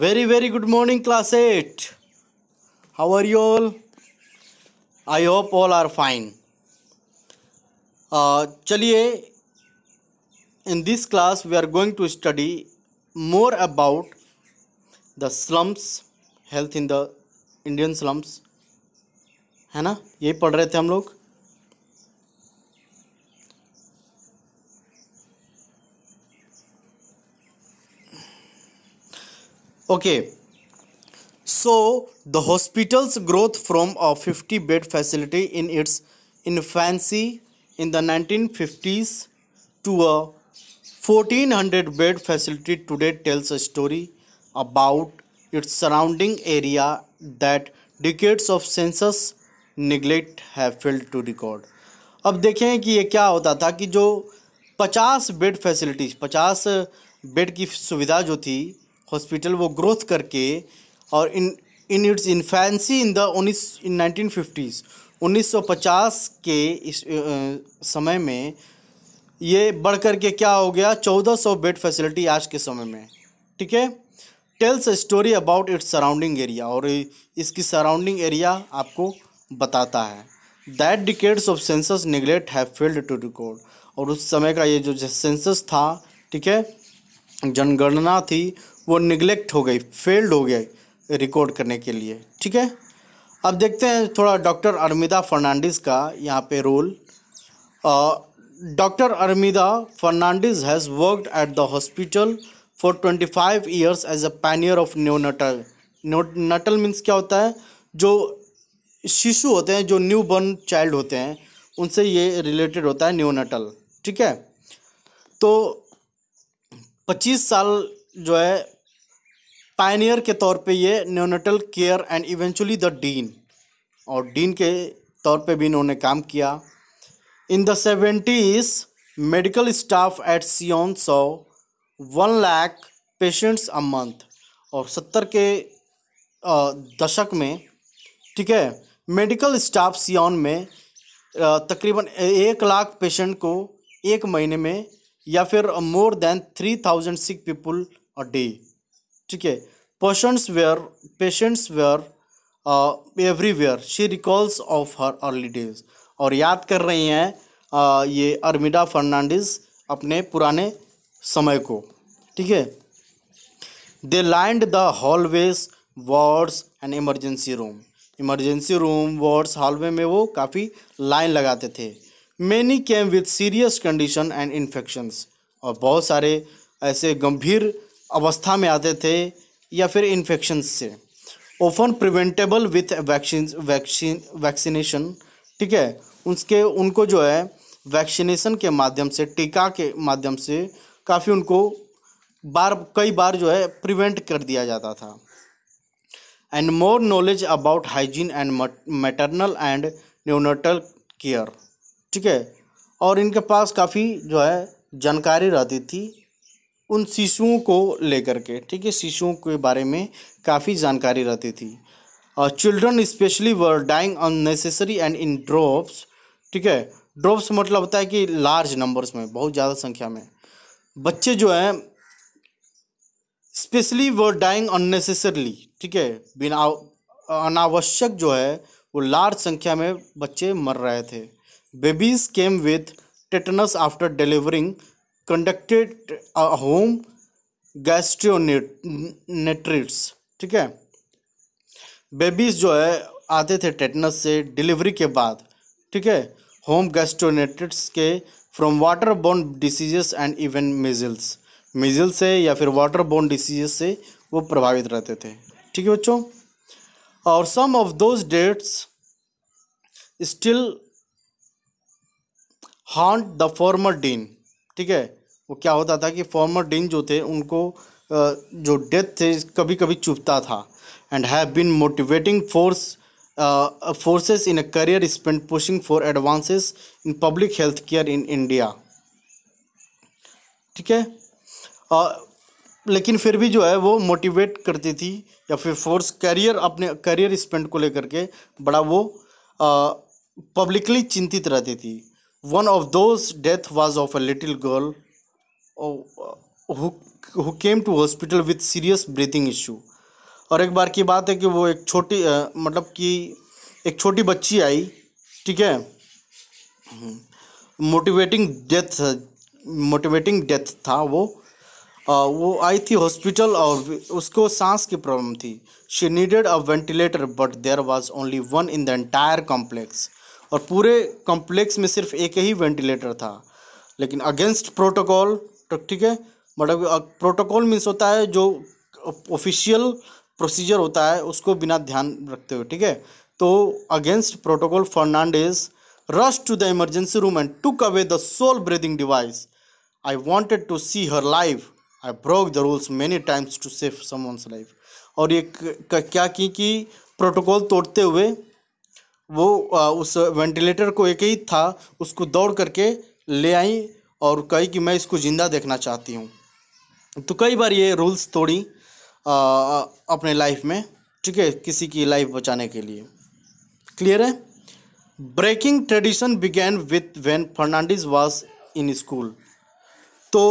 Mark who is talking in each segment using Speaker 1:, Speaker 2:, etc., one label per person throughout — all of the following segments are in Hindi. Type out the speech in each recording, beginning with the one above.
Speaker 1: very very good morning class 8 how are you all i hope all are fine uh, chaliye. in this class we are going to study more about the slums health in the indian slums है ना यही पढ़ रहे थे हम लोग okay so the hospital's growth from a fifty bed facility in its infancy in the nineteen fifties to a fourteen hundred bed facility today tells a story about its surrounding area that decades of census neglect है फेल्ड टू रिकॉर्ड अब देखें कि ये क्या होता था कि जो पचास बेड फैसिलिटीज पचास बेड की सुविधा जो थी हॉस्पिटल वो ग्रोथ करके और in in its infancy in the उन्नीस इन नाइनटीन फिफ्टीज़ उन्नीस सौ पचास के इस समय में ये बढ़ कर के क्या हो गया चौदह सौ बेड फैसिलिटी आज के समय में ठीक है tells a story about its surrounding area और इसकी सराउंडिंग एरिया आपको बताता है that decades of census neglect have failed to record और उस समय का ये जो सेंसस था ठीक है जनगणना थी वो निगलेक्ट हो गई फेल्ड हो गई रिकॉर्ड करने के लिए ठीक है अब देखते हैं थोड़ा डॉक्टर अर्मिदा फर्नांडिस का यहाँ पे role doctor Armida Fernandez has worked at the hospital for twenty five years as a pioneer of neonatal natal means क्या होता है जो शिशु होते हैं जो न्यू बॉर्न चाइल्ड होते हैं उनसे ये रिलेटेड होता है न्यू नटल ठीक है तो पच्चीस साल जो है पायनियर के तौर पे ये neonatal care and eventually the dean और डीन के तौर पे भी इन्होंने काम किया in the seventies medical staff at Sion saw one lakh patients a month और सत्तर के दशक में ठीक है मेडिकल स्टाफ सियोन में तकरीबन एक लाख पेशेंट को एक महीने में या फिर more than three thousand sick people a day ठीक है patients were patients were everywhere she recalls of her early days और याद कर रही हैं uh, ये अर्मिडा फर्नांडिस अपने पुराने समय को ठीक है they lined the hallways wards and emergency room emergency room wards hallway में वो काफ़ी लाइन लगाते थे many came with serious conditions and infections और बहुत सारे ऐसे गंभीर अवस्था में आते थे या फिर इन्फेक्शन से often preventable with vaccine vaccine vaccination ठीक है उसके उनको जो है वैक्सीनेशन के माध्यम से टीका के माध्यम से काफ़ी उनको बार कई बार जो है प्रिवेंट कर दिया जाता था and more knowledge about hygiene and maternal and neonatal care ठीक है और इनके पास काफ़ी जो है जानकारी रहती थी उन शिशुओं को लेकर के ठीक है शिशुओं के बारे में काफ़ी जानकारी रहती थी और children specially were dying unnecessarily and in drops ठीक है ड्रॉप्स मतलब होता है कि लार्ज नंबर्स में बहुत ज़्यादा संख्या में बच्चे जो हैं स्पेशली वर डाइंग अननेसेसरली ठीक है बिना अनावश्यक जो है वो लार्ज संख्या में बच्चे मर रहे थे babies came with tetanus after delivering conducted home gastroenteritis ठीक है बेबीज जो है आते थे टेटनस से डिलीवरी के बाद ठीक है होम गैस्ट्रोनेट्रिट्स के from water borne diseases and even measles measle से या फिर वाटर बोन डिसीजेस से वो प्रभावित रहते थे ठीक है बच्चों और some of those deaths still haunt the former dean ठीक है वो क्या होता था कि फॉर्मर डिन जो थे उनको जो डेथ थे कभी कभी चुपता था and have been motivating force forces in a career spent pushing for advances in public health care in India ठीक है लेकिन फिर भी जो है वो मोटिवेट करती थी या फिर फोर्स करियर अपने करियर स्पेंड को लेकर के बड़ा वो पब्लिकली चिंतित रहती थी one of those death was of a little girl who came to hospital with serious breathing issue और एक बार की बात है कि वो एक छोटी मतलब कि एक छोटी बच्ची आई ठीक है मोटिवेटिंग डेथ मोटिवेटिंग डेथ था वो आ, वो आई थी हॉस्पिटल और उसको सांस की प्रॉब्लम थी she needed a ventilator but there was only one in the entire complex और पूरे कॉम्प्लेक्स में सिर्फ एक ही वेंटिलेटर था लेकिन अगेंस्ट प्रोटोकॉल तो ठीक है मतलब प्रोटोकॉल मीन्स होता है जो ऑफिशियल प्रोसीजर होता है उसको बिना ध्यान रखते हुए ठीक है तो against protocol Fernandez rush to the emergency room and took away the sole breathing device I wanted to see her life I broke the rules many times to save someone's life और ये क्या की कि प्रोटोकॉल तोड़ते हुए वो उस वेंटिलेटर को एक ही था उसको दौड़ करके ले आई और कही कि मैं इसको ज़िंदा देखना चाहती हूँ तो कई बार ये रूल्स तोड़ी आ, अपने लाइफ में ठीक है किसी की लाइफ बचाने के लिए क्लियर है breaking tradition began with when Fernandez was in school तो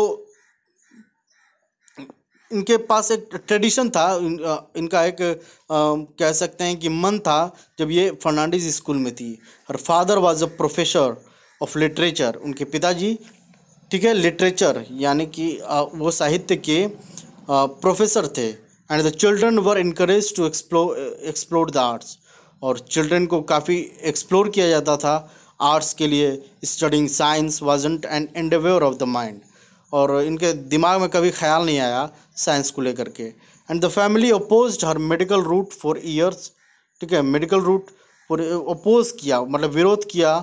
Speaker 1: इनके पास एक ट्रेडिशन था इन, इनका एक आ, कह सकते हैं कि मन था जब ये फर्नांडिस स्कूल में थी और father was a professor of literature उनके पिताजी ठीक है लिटरेचर यानी कि वो साहित्य के प्रोफेसर थे and the children were encouraged to explore explore the arts और चिल्ड्रन को काफ़ी एक्सप्लोर किया जाता था आर्ट्स के लिए studying science wasn't an endeavour of the mind और इनके दिमाग में कभी ख्याल नहीं आया साइंस को लेकर के and the family opposed her medical route for years ठीक है मेडिकल रूट फॉर अपोज किया मतलब विरोध किया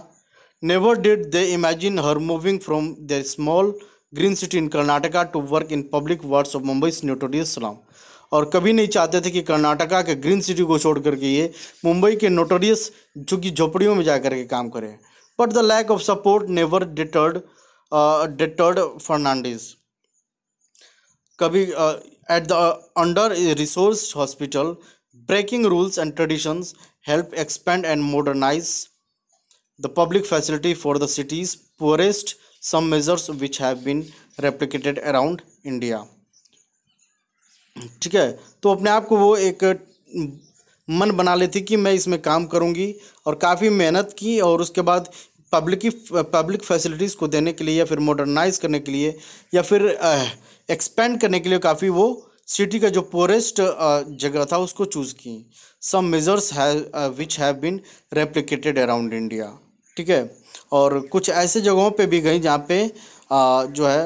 Speaker 1: Never did they imagine her moving from their small green city in Karnataka to work in public wards of Mumbai notorious slum. और कभी नहीं चाहते थे कि कर्नाटका के ग्रीन सिटी को छोड़ करके ये मुंबई के नोटोरियस जो कि झोपड़ियों में जा के काम करें but the lack of support never deterred deterred Fernandez कभी at the under resource hospital breaking rules and traditions help expand and modernise the public facility for the city's poorest some measures which have been replicated around India ठीक है तो अपने आप को वो एक मन बना लेती कि मैं इसमें काम करूँगी और काफ़ी मेहनत की और उसके बाद पब्लिक पब्लिक फैसिलिटीज़ को देने के लिए या फिर मॉडर्नाइज करने के लिए या फिर एक्सपेंड करने के लिए काफ़ी वो सिटी का जो पोरेस्ट जगह था उसको चूज़ की सम मेजर्स है which have been replicated around India ठीक है और कुछ ऐसे जगहों पे भी गई जहाँ पे आ, जो है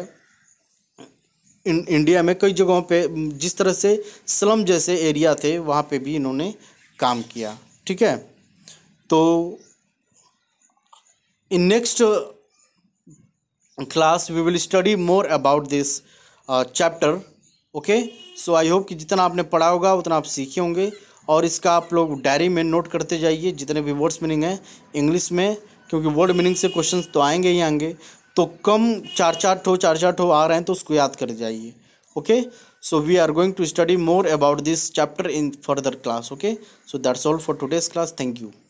Speaker 1: इन, इंडिया में कई जगहों पे जिस तरह से स्लम जैसे एरिया थे वहाँ पे भी इन्होंने काम किया ठीक है तो in next class we will study more about this chapter okay so I hope कि जितना आपने पढ़ा होगा उतना आप सीखे होंगे और इसका आप लोग डायरी में नोट करते जाइए जितने भी वर्ड्स मीनिंग हैं इंग्लिश में क्योंकि वर्ड मीनिंग से क्वेश्चन तो आएंगे ही आएंगे तो कम चार चार ठो चार चार ठो आ रहे हैं तो उसको याद कर जाइए okay so we are going to study more about this chapter in further class okay so that's all for today's class thank you